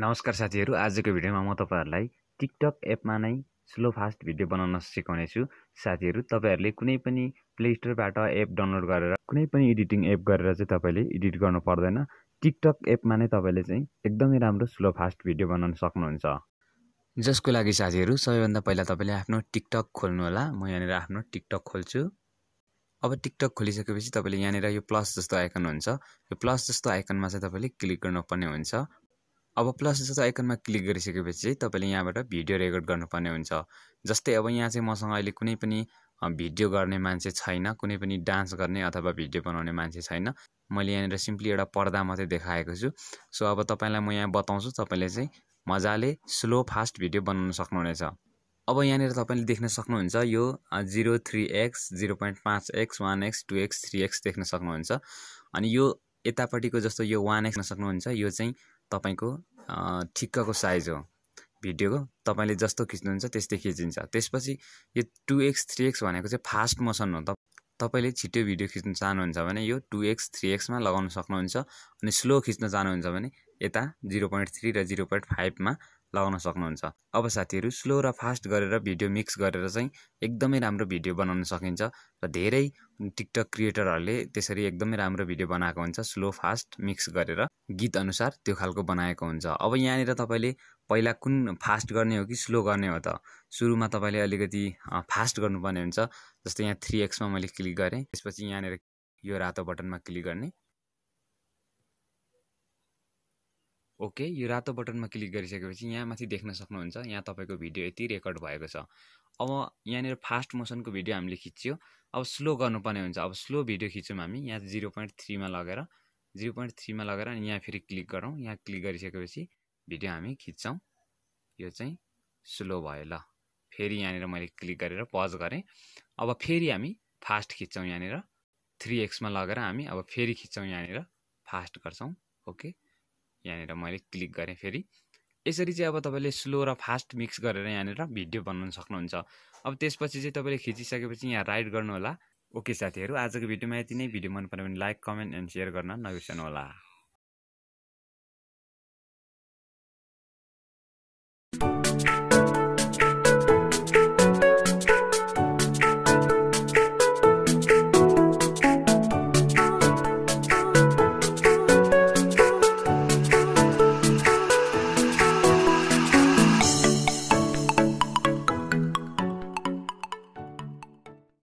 नमस्कार साथीहरू आजको भिडियोमा म तपाईँहरूलाई टिकटक एपमा नै स्लो फास्ट भिडियो बनाउन सिकाउनेछु साथीहरू तपाईँहरूले कुनै पनि प्ले स्टोरबाट एप डाउनलोड गरेर कुनै पनि एडिटिङ एप गरेर चाहिँ तपाईँले एडिट गर्नु पर्दैन टिकटक एपमा नै तपाईँले चाहिँ एकदमै राम्रो स्लो फास्ट भिडियो बनाउन सक्नुहुन्छ जसको लागि साथीहरू सबैभन्दा पहिला तपाईँले आफ्नो टिकटक खोल्नुहोला म यहाँनिर आफ्नो टिकटक खोल्छु अब टिकटक खोलिसकेपछि तपाईँले यहाँनिर यो प्लस जस्तो आइकन हुन्छ यो प्लस जस्तो आइकनमा चाहिँ तपाईँले क्लिक गर्नुपर्ने हुन्छ अब प्लस जस्तो आइकनमा क्लिक गरिसकेपछि चाहिँ तपाईँले यहाँबाट भिडियो रेकर्ड गर्नुपर्ने हुन्छ जस्तै अब यहाँ चाहिँ मसँग अहिले कुनै पनि भिडियो गर्ने मान्छे छैन कुनै पनि डान्स गर्ने अथवा भिडियो बनाउने मान्छे छैन मैले यहाँनिर सिम्पली एउटा पर्दा मात्रै देखाएको छु सो अब तपाईँलाई म यहाँ बताउँछु तपाईँले चाहिँ मजाले स्लो फास्ट भिडियो बनाउन सक्नुहुनेछ अब यहाँनिर तपाईँले देख्न सक्नुहुन्छ यो zero three X zero point पाँच X one X two X three X देख्न सक्नुहुन्छ अनि यो यतापट्टिको जस्तो यो वान एक्स सक्नुहुन्छ यो चाहिँ तपाईँको ठिक्कको साइज हो भिडियोको तपाईँले जस्तो खिच्नुहुन्छ त्यस्तै खिचिन्छ त्यसपछि यो टु एक्स थ्री एक्स भनेको चाहिँ फास्ट मोसन हो तपाईँले छिटो भिडियो खिच्न चाहनुहुन्छ भने यो टु एक्स थ्री एक्समा लगाउन सक्नुहुन्छ अनि स्लो खिच्न चाहनुहुन्छ भने यता जिरो पोइन्ट थ्री र जिरो पोइन्ट फाइभमा लगाउन सक्नुहुन्छ अब साथीहरू स्लो र फास्ट गरेर भिडियो मिक्स गरेर चाहिँ एकदमै राम्रो भिडियो बनाउन सकिन्छ र धेरै टिकटक क्रिएटरहरूले त्यसरी एकदमै राम्रो भिडियो बनाएको हुन्छ स्लो फास्ट मिक्स गरेर गीत अनुसार त्यो खालको बनाएको हुन्छ अब यहाँनिर तपाईँले पहिला कुन फास्ट गर्ने हो कि स्लो गर्ने हो त सुरुमा तपाईँले अलिकति फास्ट गर्नुपर्ने हुन्छ जस्तै यहाँ थ्री एक्समा मैले क्लिक गरेँ त्यसपछि यहाँनिर यो रातो बटनमा क्लिक गर्ने ओके यो रातो बटनमा क्लिक गरिसकेपछि यहाँ माथि देख्न सक्नुहुन्छ यहाँ तपाईँको भिडियो यति रेकर्ड भएको छ अब यहाँनिर फास्ट मोसनको भिडियो हामीले खिच्यो अब स्लो गर्नुपर्ने हुन्छ अब स्लो भिडियो खिच्छौँ हामी यहाँ जिरो पोइन्ट थ्रीमा लगेर जिरो पोइन्ट थ्रीमा लगेर अनि यहाँ फेरि क्लिक गरौँ यहाँ क्लिक गरिसकेपछि भिडियो हामी खिच्छौँ यो चाहिँ स्लो भयो ल फेरि यहाँनिर मैले क्लिक गरेर पज गरेँ अब फेरि हामी फास्ट खिच्छौँ यहाँनिर थ्री एक्समा लगेर हामी अब फेरि खिच्छौँ यहाँनिर फास्ट गर्छौँ ओके यहाँनिर मैले क्लिक गरेँ फेरि यसरी चाहिँ अब तपाईँले स्लो र फास्ट मिक्स गरेर यहाँनिर भिडियो बनाउन सक्नुहुन्छ अब त्यसपछि चाहिँ तपाईँले खिचिसकेपछि यहाँ राइड गर्नुहोला ओके साथीहरू आजको भिडियोमा यति नै भिडियो मन पऱ्यो भने लाइक कमेन्ट एन्ड सेयर गर्न नबिर्सनु होला